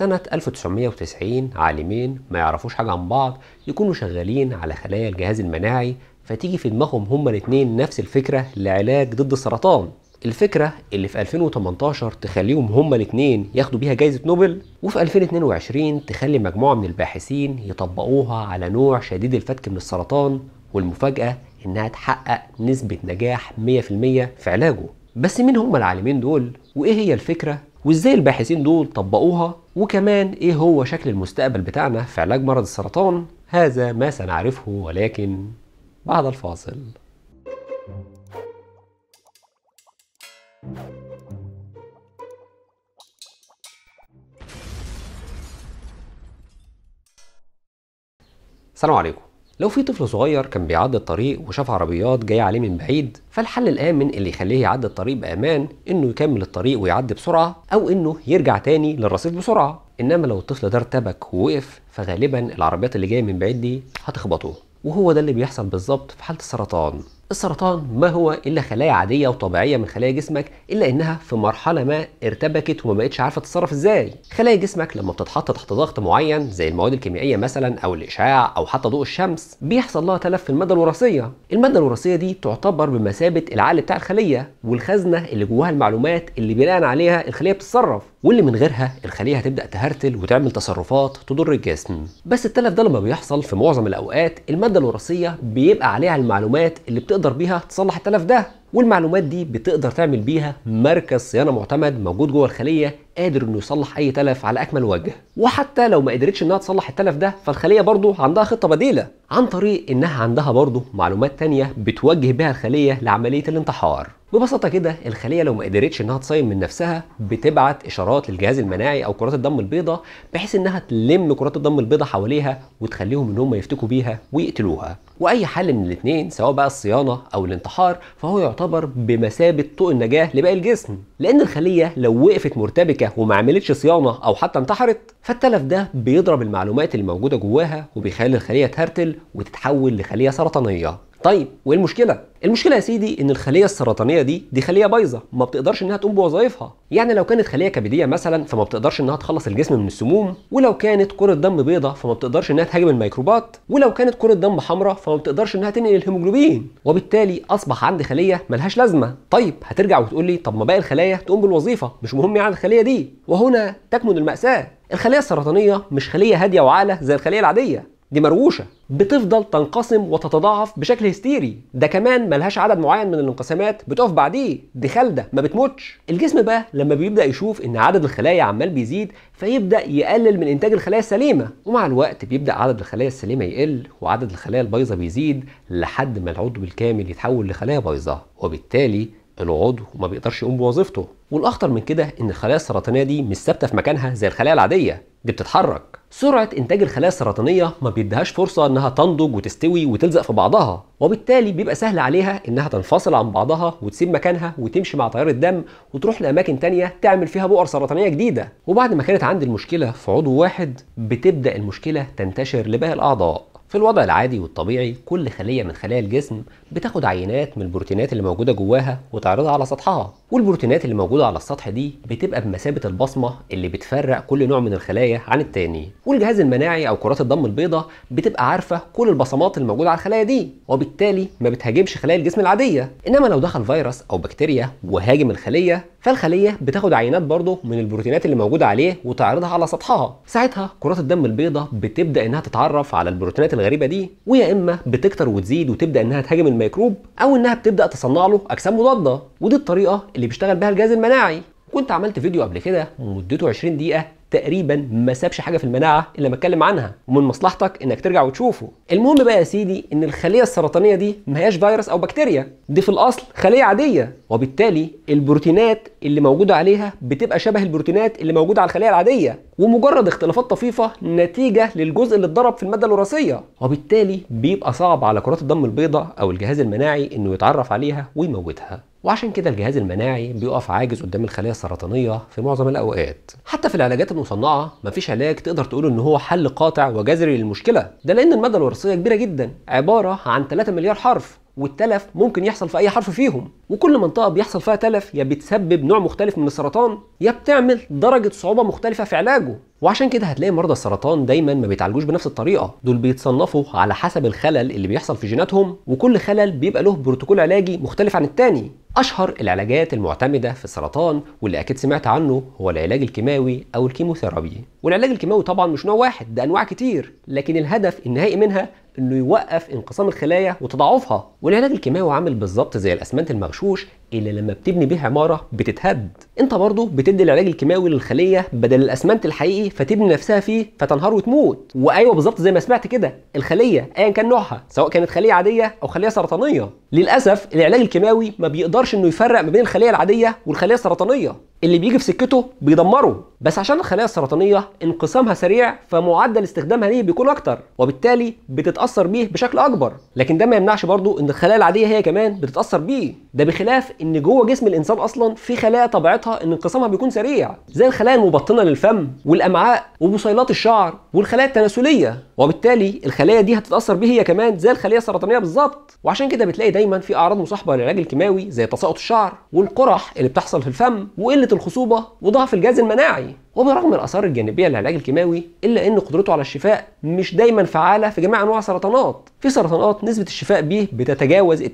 سنة 1990 عالمين ما يعرفوش حاجة عن بعض يكونوا شغالين على خلايا الجهاز المناعي فتيجي في دماغهم هما الاتنين نفس الفكرة لعلاج ضد السرطان الفكرة اللي في 2018 تخليهم هما الاتنين ياخدوا بيها جايزة نوبل وفي 2022 تخلي مجموعة من الباحثين يطبقوها على نوع شديد الفتك من السرطان والمفاجأة إنها تحقق نسبة نجاح 100% في علاجه بس مين هما العالمين دول وإيه هي الفكرة وازاي الباحثين دول طبقوها وكمان ايه هو شكل المستقبل بتاعنا في علاج مرض السرطان هذا ما سنعرفه ولكن بعد الفاصل السلام عليكم لو في طفل صغير كان بيعدي الطريق وشاف عربيات جايه عليه من بعيد فالحل الامن اللي يخليه يعدي الطريق بامان انه يكمل الطريق ويعدي بسرعه او انه يرجع تاني للرصيف بسرعه انما لو الطفل ده ارتبك ووقف فغالبا العربيات اللي جايه من بعيد دي هتخبطه وهو ده اللي بيحصل بالظبط في حاله السرطان السرطان ما هو إلا خلايا عادية وطبيعية من خلايا جسمك إلا إنها في مرحلة ما ارتبكت وما بقتش عارفة تتصرف إزاي. خلايا جسمك لما بتتحط تحت ضغط معين زي المواد الكيميائية مثلا أو الإشعاع أو حتى ضوء الشمس بيحصل لها تلف في المادة الوراثية. المادة الوراثية دي تعتبر بمثابة العقل بتاع الخلية والخزنة اللي جواها المعلومات اللي بناء عليها الخلية بتتصرف. واللي من غيرها الخليه هتبدا تهرتل وتعمل تصرفات تضر الجسم بس التلف ده لما بيحصل في معظم الاوقات الماده الوراثيه بيبقى عليها المعلومات اللي بتقدر بيها تصلح التلف ده والمعلومات دي بتقدر تعمل بيها مركز صيانه معتمد موجود جوه الخليه قادر انه يصلح اي تلف على اكمل وجه وحتى لو ما قدرتش انها تصلح التلف ده فالخليه برضه عندها خطه بديله عن طريق انها عندها برضه معلومات تانية بتوجه بها الخليه لعمليه الانتحار ببساطه كده الخليه لو ما قدرتش انها تصين من نفسها بتبعت اشارات للجهاز المناعي او كرات الدم البيضاء بحيث انها تلم كرات الدم البيضاء حواليها وتخليهم ان هم يفتكوا بيها ويقتلوها واي حل من الاثنين سواء بقى الصيانه او الانتحار فهو يعتبر بمثابه طوق النجاه لباقي الجسم لان الخليه لو وقفت مرتبكه وما عملتش صيانه او حتى انتحرت فالتلف ده بيضرب المعلومات اللي موجوده جواها وبيخلي الخليه تهرتل وتتحول لخليه سرطانيه طيب وايه المشكله المشكله يا سيدي ان الخليه السرطانيه دي دي خليه بايظه ما بتقدرش انها تقوم بوظائفها يعني لو كانت خليه كبديه مثلا فما بتقدرش انها تخلص الجسم من السموم ولو كانت كره دم بيضاء فما بتقدرش انها تهاجم الميكروبات ولو كانت كره دم حمراء فما بتقدرش انها تنقل الهيموجلوبين وبالتالي اصبح عندي خليه ملهاش لازمه طيب هترجع وتقول لي طب ما باقي الخلايا تقوم بالوظيفه مش مهم يعني الخليه دي وهنا تكمن الماساه الخليه السرطانيه مش خليه هاديه وعاله زي الخليه العاديه دي مرووشه بتفضل تنقسم وتتضاعف بشكل هستيري ده كمان ملهاش عدد معين من الانقسامات بتقف بعديه دي خالده ما بتموتش الجسم بقى لما بيبدا يشوف ان عدد الخلايا عمال بيزيد فيبدا يقلل من انتاج الخلايا السليمه ومع الوقت بيبدا عدد الخلايا السليمه يقل وعدد الخلايا البايظه بيزيد لحد ما العضو الكامل يتحول لخلايا بايظه وبالتالي العضو ما بيقدرش يقوم بوظيفته والاخطر من كده ان الخلايا السرطانيه دي مش ثابته في مكانها زي الخلايا العاديه دي بتتحرك سرعه انتاج الخلايا السرطانيه ما بيديهاش فرصه انها تنضج وتستوي وتلزق في بعضها وبالتالي بيبقى سهل عليها انها تنفصل عن بعضها وتسيب مكانها وتمشي مع تيار الدم وتروح لاماكن تانية تعمل فيها بؤر سرطانيه جديده وبعد ما كانت عندي المشكله في عضو واحد بتبدا المشكله تنتشر لباقي الاعضاء في الوضع العادي والطبيعي كل خلية من خلايا الجسم بتاخد عينات من البروتينات اللي موجودة جواها وتعرضها على سطحها والبروتينات اللي موجودة على السطح دي بتبقى بمثابة البصمة اللي بتفرق كل نوع من الخلايا عن التاني والجهاز المناعي أو كرات الدم البيضاء بتبقى عارفة كل البصمات اللي موجودة على الخلايا دي وبالتالي ما بتهاجمش خلايا الجسم العادية إنما لو دخل فيروس أو بكتيريا وهاجم الخلية فالخلية بتاخد عينات برضه من البروتينات اللي موجودة عليه وتعرضها على سطحها ساعتها كرات الدم البيضاء بتبدأ إنها تتعرف على البروتينات الغريبه دي ويا اما بتكتر وتزيد وتبدا انها تهاجم الميكروب او انها بتبدا تصنع له اجسام مضاده ودي الطريقه اللي بيشتغل بها الجهاز المناعي كنت عملت فيديو قبل كده مدته 20 دقيقه تقريبا ما سابش حاجه في المناعه الا لما اتكلم عنها ومن مصلحتك انك ترجع وتشوفه المهم بقى يا سيدي ان الخليه السرطانيه دي ما هياش فيروس او بكتيريا دي في الاصل خليه عاديه وبالتالي البروتينات اللي موجوده عليها بتبقى شبه البروتينات اللي موجوده على الخليه العاديه ومجرد اختلافات طفيفه نتيجه للجزء اللي اتضرب في الماده الوراثيه وبالتالي بيبقى صعب على كرات الدم البيضاء او الجهاز المناعي انه يتعرف عليها ويموتها وعشان كده الجهاز المناعي بيقف عاجز قدام الخلايا السرطانيه في معظم الاوقات حتى في العلاجات المصنعه مفيش علاج تقدر تقول ان هو حل قاطع وجذري للمشكله ده لان الماده الوراثيه كبيره جدا عباره عن 3 مليار حرف والتلف ممكن يحصل في اي حرف فيهم وكل منطقه بيحصل فيها تلف يا بتسبب نوع مختلف من السرطان يا بتعمل درجه صعوبه مختلفه في علاجه وعشان كده هتلاقي مرضى السرطان دايما ما بيتعالجوش بنفس الطريقه دول بيتصنفوا على حسب الخلل اللي بيحصل في جيناتهم وكل خلل بيبقى له بروتوكول علاجي مختلف عن التاني اشهر العلاجات المعتمده في السرطان واللي اكيد سمعت عنه هو العلاج الكيماوي او الكيموثيرابي والعلاج الكيماوي طبعا مش نوع واحد ده انواع كتير لكن الهدف النهائي منها انه يوقف انقسام الخلايا وتضاعفها والعلاج الكيماوي عامل بالظبط زي الاسمنت المغشوش اللي لما بتبني بيها عماره بتتهد انت برضه بتدي العلاج الكيماوي للخليه بدل الاسمنت الحقيقي فتبني نفسها فيه فتنهار وتموت وايوه بالظبط زي ما سمعت كده الخليه ايا كان نوعها سواء كانت خليه عاديه او خليه سرطانيه للاسف العلاج الكيماوي ما بيقدرش انه يفرق ما بين الخليه العاديه والخليه السرطانيه اللي بيجي في سكته بيدمره بس عشان الخلايا السرطانيه انقسامها سريع فمعدل استخدامها ليه بيكون اكتر وبالتالي بتتاثر بيه بشكل اكبر لكن ده ما يمنعش برضه ان الخلايا العاديه هي كمان بتتاثر بيه ده بخلاف ان جوه جسم الانسان اصلا في خلايا طبيعتها ان انقسامها بيكون سريع زي الخلايا المبطنه للفم والامعاء وبصيلات الشعر والخلايا التناسليه وبالتالي الخلايا دي هتتاثر بيه هي كمان زي الخليه السرطانيه بالظبط وعشان كده بتلاقي دايما في اعراض مصاحبه للعلاج الكيماوي زي تساقط الشعر والقرح اللي بتحصل في الفم وقله الخصوبه وضعف الجهاز المناعي وبرغم الاثار الجانبيه للعلاج الكيماوي الا ان قدرته على الشفاء مش دايما فعاله في جميع انواع السرطانات في سرطانات نسبه الشفاء بيه بتتجاوز ال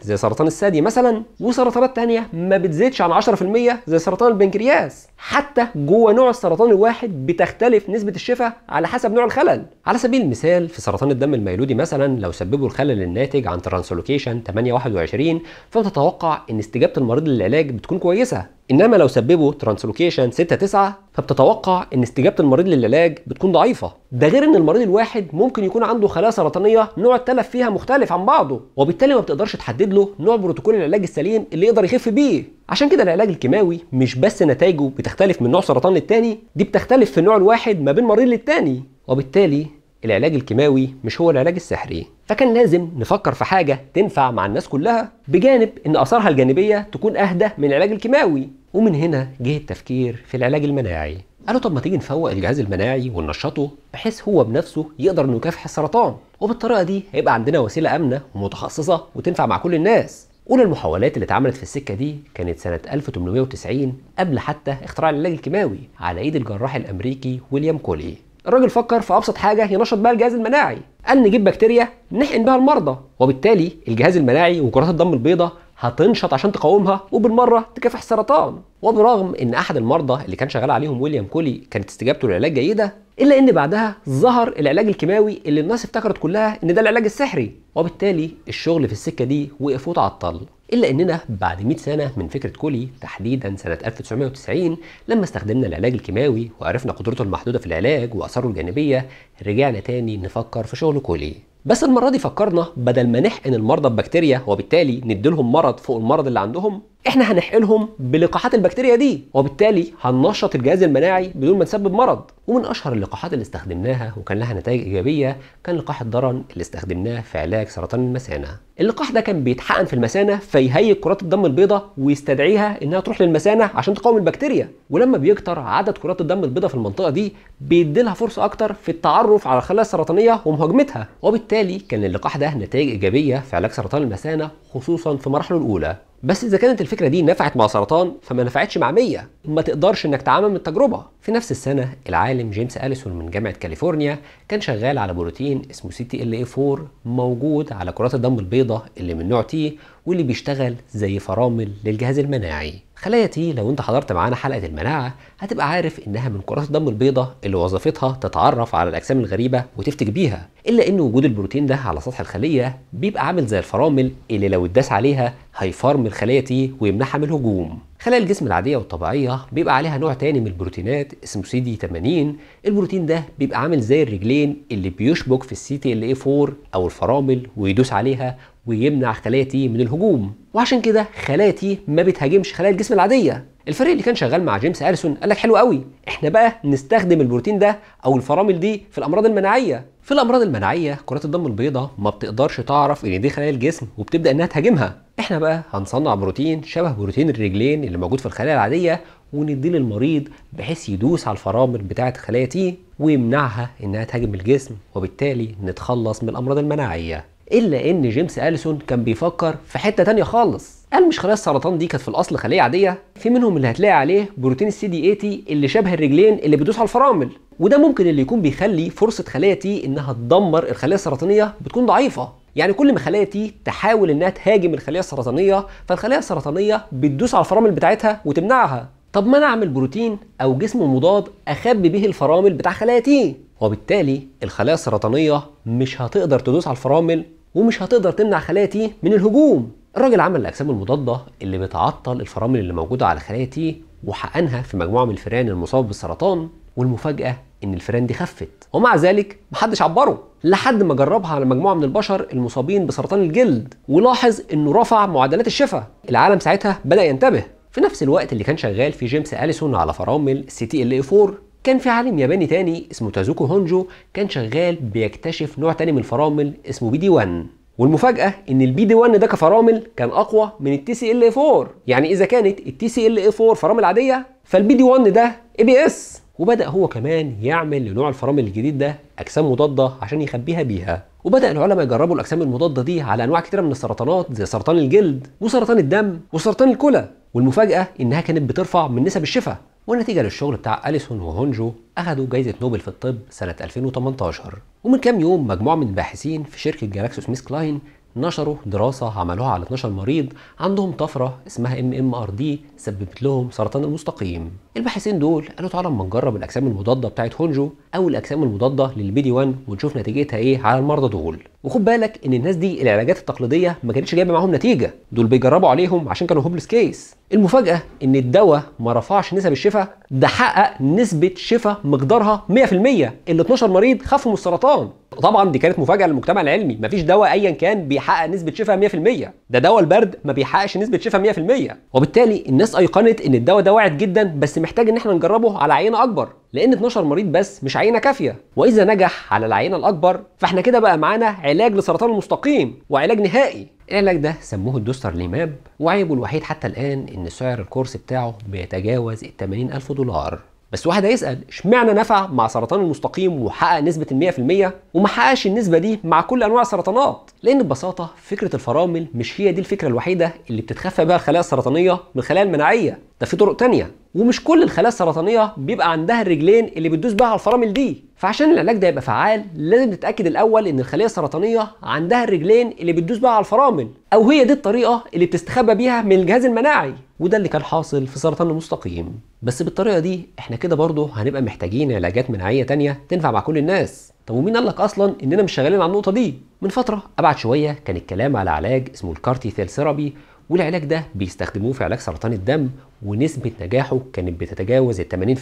90% زي سرطان الثدي مثلا وسرطانات تانية ما بتزيدش عن 10% زي سرطان البنكرياس حتى جوه نوع السرطان الواحد بتختلف نسبه الشفاء على حسب نوع الخلل على سبيل المثال في سرطان الدم الميلودي مثلا لو سببوا الخلل الناتج عن ترانسلوكيشن 821 فتتوقع ان استجابه المريض للعلاج بتكون كويسه انما لو سببه ترانسلوكيشن 6 9 فبتتوقع ان استجابه المريض للعلاج بتكون ضعيفه ده غير ان المريض الواحد ممكن يكون عنده خلايا سرطانيه نوع التلف فيها مختلف عن بعضه وبالتالي ما بتقدرش تحدد له نوع بروتوكول العلاج السليم اللي يقدر يخف بيه عشان كده العلاج الكيماوي مش بس نتائجه بتختلف من نوع سرطان للتاني دي بتختلف في النوع الواحد ما بين مريض للتاني وبالتالي العلاج الكيماوي مش هو العلاج السحري فكان لازم نفكر في حاجه تنفع مع الناس كلها بجانب ان اثارها الجانبيه تكون اهدى من العلاج الكيماوي ومن هنا جه التفكير في العلاج المناعي قالوا طب ما تيجي نفوق الجهاز المناعي وننشطه بحيث هو بنفسه يقدر انه يكافح السرطان وبالطريقه دي هيبقى عندنا وسيله امنه ومتخصصه وتنفع مع كل الناس أولى المحاولات اللي اتعملت في السكة دي كانت سنة 1890 قبل حتى اختراع العلاج الكيماوي على إيد الجراح الأمريكي ويليام كولي الراجل فكر في ابسط حاجه ينشط بها الجهاز المناعي قال نجيب بكتيريا نحقن بها المرضى وبالتالي الجهاز المناعي وكرات الدم البيضاء هتنشط عشان تقاومها وبالمره تكافح السرطان وبرغم ان احد المرضى اللي كان شغال عليهم ويليام كولي كانت استجابته للعلاج جيده الا ان بعدها ظهر العلاج الكيماوي اللي الناس افتكرت كلها ان ده العلاج السحري وبالتالي الشغل في السكه دي وقف وتعطل إلا أننا بعد 100 سنة من فكرة كولي تحديدا سنة 1990 لما استخدمنا العلاج الكيماوي وعرفنا قدرته المحدودة في العلاج وأثاره الجانبية رجعنا تاني نفكر في شغل كولي بس المرة دي فكرنا بدل ما نحقن المرضى ببكتيريا وبالتالي نديلهم مرض فوق المرض اللي عندهم احنا هنحقنهم بلقاحات البكتيريا دي وبالتالي هننشط الجهاز المناعي بدون ما نسبب مرض ومن اشهر اللقاحات اللي استخدمناها وكان لها نتائج ايجابيه كان لقاح الضرن اللي استخدمناه في علاج سرطان المثانه اللقاح ده كان بيتحقن في المثانه فيهيئ كرات الدم البيضاء ويستدعيها انها تروح للمثانه عشان تقاوم البكتيريا ولما بيكتر عدد كرات الدم البيضاء في المنطقه دي بيديلها فرصه اكتر في التعرف على الخلايا السرطانيه ومهاجمتها وبالتالي كان اللقاح ده نتائج ايجابيه في علاج سرطان المثانه خصوصا في مراحله الاولى بس اذا كانت الفكره دي نفعت مع سرطان فما نفعتش مع 100 ما تقدرش انك تعمم التجربه في نفس السنه العالم جيمس اليسون من جامعه كاليفورنيا كان شغال على بروتين اسمه سي تي ال اي 4 موجود على كرات الدم البيضاء اللي من نوع تي واللي بيشتغل زي فرامل للجهاز المناعي خلايا تي لو انت حضرت معانا حلقه المناعه هتبقى عارف انها من كرات الدم البيضاء اللي وظيفتها تتعرف على الاجسام الغريبه وتفتك بيها الا ان وجود البروتين ده على سطح الخليه بيبقى عامل زي الفرامل اللي لو اتداس عليها هيفرم الخلايا تي ويمنعها من الهجوم خلايا الجسم العادية والطبيعية بيبقى عليها نوع تاني من البروتينات اسمه سي دي 80 البروتين ده بيبقى عامل زي الرجلين اللي بيشبك في السي تي ال اي 4 أو الفرامل ويدوس عليها ويمنع خلايا تي من الهجوم وعشان كده خلايا تي ما بتهاجمش خلايا الجسم العادية الفريق اللي كان شغال مع جيمس اليسون قال لك حلو قوي احنا بقى نستخدم البروتين ده او الفرامل دي في الامراض المناعيه في الامراض المناعيه كرات الدم البيضاء ما بتقدرش تعرف ان دي خلايا الجسم وبتبدا انها تهاجمها احنا بقى هنصنع بروتين شبه بروتين الرجلين اللي موجود في الخلايا العاديه ونديه للمريض بحيث يدوس على الفرامل بتاعه الخلايا تي ويمنعها انها تهاجم الجسم وبالتالي نتخلص من الامراض المناعيه الا ان جيمس اليسون كان بيفكر في حته تانية خالص قال مش خلايا السرطان دي كانت في الاصل خليه عاديه في منهم اللي هتلاقي عليه بروتين السي دي 80 اللي شبه الرجلين اللي بيدوس على الفرامل وده ممكن اللي يكون بيخلي فرصه خلايا تي انها تدمر الخلايا السرطانيه بتكون ضعيفه يعني كل ما الخلايا تي تحاول انها تهاجم الخليه السرطانيه فالخليه السرطانيه بتدوس على الفرامل بتاعتها وتمنعها طب ما انا اعمل بروتين او جسم مضاد اخبي به الفرامل بتاع خلايا تي وبالتالي الخلايا السرطانيه مش هتقدر تدوس على الفرامل ومش هتقدر تمنع خلايا تي من الهجوم الراجل عمل الاجسام المضاده اللي بتعطل الفرامل اللي موجوده على خلايا تي وحقنها في مجموعه من الفئران المصاب بالسرطان والمفاجاه ان الفئران دي خفت ومع ذلك محدش عبره لحد ما جربها على مجموعه من البشر المصابين بسرطان الجلد ولاحظ انه رفع معدلات الشفاء العالم ساعتها بدا ينتبه في نفس الوقت اللي كان شغال في جيمس اليسون على فرامل سي تي ال اي 4 كان في عالم ياباني تاني اسمه تازوكو هونجو كان شغال بيكتشف نوع تاني من الفرامل اسمه بي دي 1 والمفاجأة إن البي دي 1 ده كفرامل كان أقوى من التي سي ال 4 إيه يعني إذا كانت التي سي ال 4 إيه فرامل عادية فالبي دي 1 ده اي بي اس وبدأ هو كمان يعمل لنوع الفرامل الجديد ده أجسام مضادة عشان يخبيها بيها وبدأ العلماء يجربوا الأجسام المضادة دي على أنواع كتيرة من السرطانات زي سرطان الجلد وسرطان الدم وسرطان الكلى والمفاجأة إنها كانت بترفع من نسب الشفاء ونتيجة للشغل بتاع أليسون وهونجو أخذوا جايزة نوبل في الطب سنة 2018 ومن كام يوم مجموعة من الباحثين في شركة جالاكسوس ميس كلاين نشروا دراسة عملوها على 12 مريض عندهم طفرة اسمها ام ام ار دي سببت لهم سرطان المستقيم الباحثين دول قالوا تعالى اما نجرب الاجسام المضاده بتاعت هونجو او الاجسام المضاده للبي دي 1 ونشوف نتيجتها ايه على المرضى دول وخد بالك ان الناس دي العلاجات التقليديه ما كانتش جايبه معاهم نتيجه دول بيجربوا عليهم عشان كانوا هوبلس كيس المفاجاه ان الدواء ما رفعش نسب الشفاء ده حقق نسبه شفاء مقدارها 100% ال 12 مريض خفوا من السرطان طبعا دي كانت مفاجاه للمجتمع العلمي مفيش دواء ايا كان بيحقق نسبه شفاء 100% ده دواء البرد ما بيحققش نسبه شفاء 100% وبالتالي الناس ايقنت ان الدواء ده واعد جدا بس محتاج ان احنا نجربه على عينه اكبر لان 12 مريض بس مش عينه كافيه واذا نجح على العينه الاكبر فاحنا كده بقى معانا علاج لسرطان المستقيم وعلاج نهائي العلاج ده سموه الدوستر ليماب وعيبه الوحيد حتى الان ان سعر الكورس بتاعه بيتجاوز ال 80000 دولار بس واحد هيسال اشمعنى نفع مع سرطان المستقيم وحقق نسبه ال 100% وما حققش النسبه دي مع كل انواع السرطانات لان ببساطه فكره الفرامل مش هي دي الفكره الوحيده اللي بتتخفى بها الخلايا السرطانيه من الخلايا المناعيه ده في طرق تانية ومش كل الخلايا السرطانيه بيبقى عندها الرجلين اللي بتدوس بيها على الفرامل دي فعشان العلاج ده يبقى فعال لازم نتاكد الاول ان الخليه السرطانيه عندها الرجلين اللي بتدوس بقى على الفرامل او هي دي الطريقه اللي بتستخبى بيها من الجهاز المناعي وده اللي كان حاصل في سرطان المستقيم بس بالطريقه دي احنا كده برضه هنبقى محتاجين علاجات مناعيه تانية تنفع مع كل الناس طب ومين قال لك اصلا اننا مش شغالين على النقطه دي من فتره ابعد شويه كان الكلام على علاج اسمه الكارتي ثيل ثيرابي والعلاج ده بيستخدموه في علاج سرطان الدم ونسبة نجاحه كانت بتتجاوز ال 80%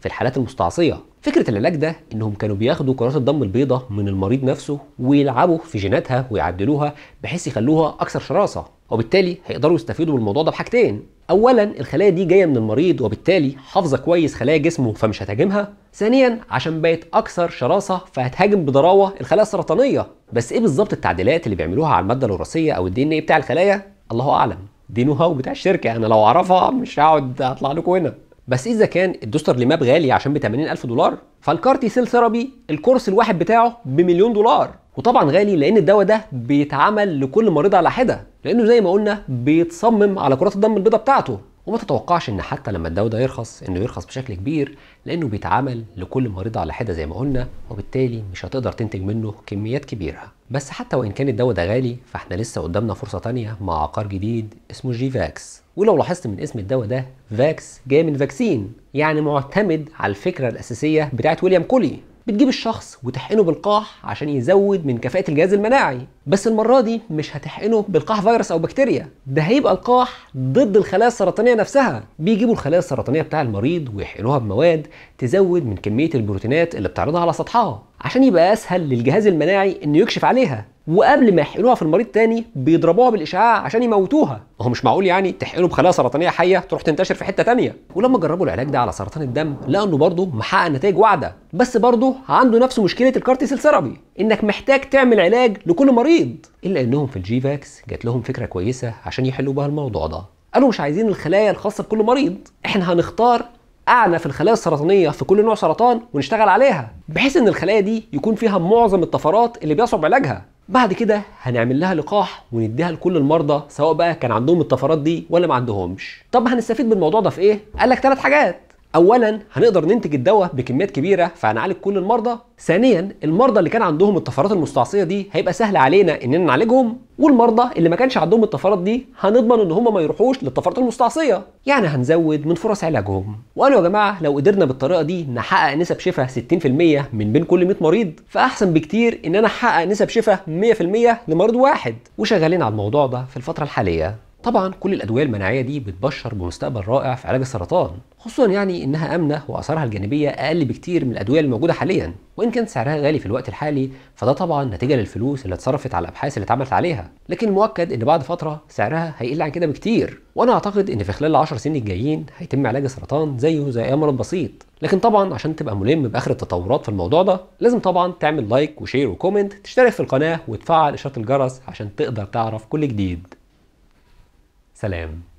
في الحالات المستعصية. فكرة العلاج ده إنهم كانوا بياخدوا كرات الدم البيضاء من المريض نفسه ويلعبوا في جيناتها ويعدلوها بحيث يخلوها أكثر شراسة، وبالتالي هيقدروا يستفيدوا من الموضوع ده بحاجتين. أولا الخلايا دي جاية من المريض وبالتالي حافظة كويس خلايا جسمه فمش هتهاجمها. ثانيا عشان بقت أكثر شراسة فهتهاجم بضراوة الخلايا السرطانية. بس إيه بالظبط التعديلات اللي بيعملوها على المادة الوراثية أو الدي إن إيه بتاع الخلايا؟ الله أعلم. دي نو هاو بتاع الشركه انا لو اعرفها مش هقعد اطلع لكم هنا بس اذا كان الدوستر لماب غالي عشان ب 80000 دولار فالكارتي سيل ثيرابي الكورس الواحد بتاعه بمليون دولار وطبعا غالي لان الدواء ده بيتعمل لكل مريض على حده لانه زي ما قلنا بيتصمم على كرات الدم البيضاء بتاعته وما تتوقعش ان حتى لما الدواء ده يرخص انه يرخص بشكل كبير لانه بيتعمل لكل مريض على حده زي ما قلنا وبالتالي مش هتقدر تنتج منه كميات كبيره بس حتى وان كان الدواء ده غالي فاحنا لسه قدامنا فرصه تانية مع عقار جديد اسمه جي فاكس ولو لاحظت من اسم الدواء ده فاكس جاي من فاكسين يعني معتمد على الفكره الاساسيه بتاعت ويليام كولي بتجيب الشخص وتحقنه بالقاح عشان يزود من كفاءة الجهاز المناعي بس المرة دي مش هتحقنه بالقاح فيروس أو بكتيريا ده هيبقى القاح ضد الخلايا السرطانية نفسها بيجيبوا الخلايا السرطانية بتاع المريض ويحقنوها بمواد تزود من كمية البروتينات اللي بتعرضها على سطحها عشان يبقى اسهل للجهاز المناعي انه يكشف عليها وقبل ما يحقنوها في المريض تاني بيضربوها بالاشعاع عشان يموتوها هو مش معقول يعني تحقنه بخلايا سرطانيه حيه تروح تنتشر في حته تانيه ولما جربوا العلاج ده على سرطان الدم لقوا انه برضه محقق نتائج واعده بس برضه عنده نفس مشكله الكارتيس سيل انك محتاج تعمل علاج لكل مريض الا انهم في الجي فاكس جات لهم فكره كويسه عشان يحلوا بها الموضوع ده قالوا مش عايزين الخلايا الخاصه بكل مريض احنا هنختار اعنف الخلايا السرطانيه في كل نوع سرطان ونشتغل عليها بحيث ان الخلايا دي يكون فيها معظم الطفرات اللي بيصعب علاجها بعد كده هنعمل لها لقاح ونديها لكل المرضى سواء بقى كان عندهم الطفرات دي ولا ما عندهمش طب هنستفيد بالموضوع ده في ايه قال لك ثلاث حاجات اولا هنقدر ننتج الدواء بكميات كبيره فهنعالج كل المرضى ثانيا المرضى اللي كان عندهم الطفرات المستعصيه دي هيبقى سهل علينا اننا نعالجهم والمرضى اللي ما كانش عندهم الطفرات دي هنضمن ان هم ما يروحوش للطفرات المستعصيه يعني هنزود من فرص علاجهم وقالوا يا جماعه لو قدرنا بالطريقه دي نحقق نسب شفاء 60% من بين كل 100 مريض فاحسن بكتير ان انا احقق نسب شفاء 100% لمريض واحد وشغالين على الموضوع ده في الفتره الحاليه طبعا كل الادويه المناعيه دي بتبشر بمستقبل رائع في علاج السرطان خصوصا يعني انها امنه واثارها الجانبيه اقل بكتير من الادويه الموجوده حاليا وان كان سعرها غالي في الوقت الحالي فده طبعا نتيجه للفلوس اللي اتصرفت على الابحاث اللي اتعملت عليها لكن المؤكد ان بعد فتره سعرها هيقل عن كده بكتير وانا اعتقد ان في خلال 10 سنين الجايين هيتم علاج السرطان زيه زي اي مرض بسيط لكن طبعا عشان تبقى ملم باخر التطورات في الموضوع ده لازم طبعا تعمل لايك وشير وكومنت تشترك في القناه وتفعل اشاره الجرس عشان تقدر تعرف كل جديد سلام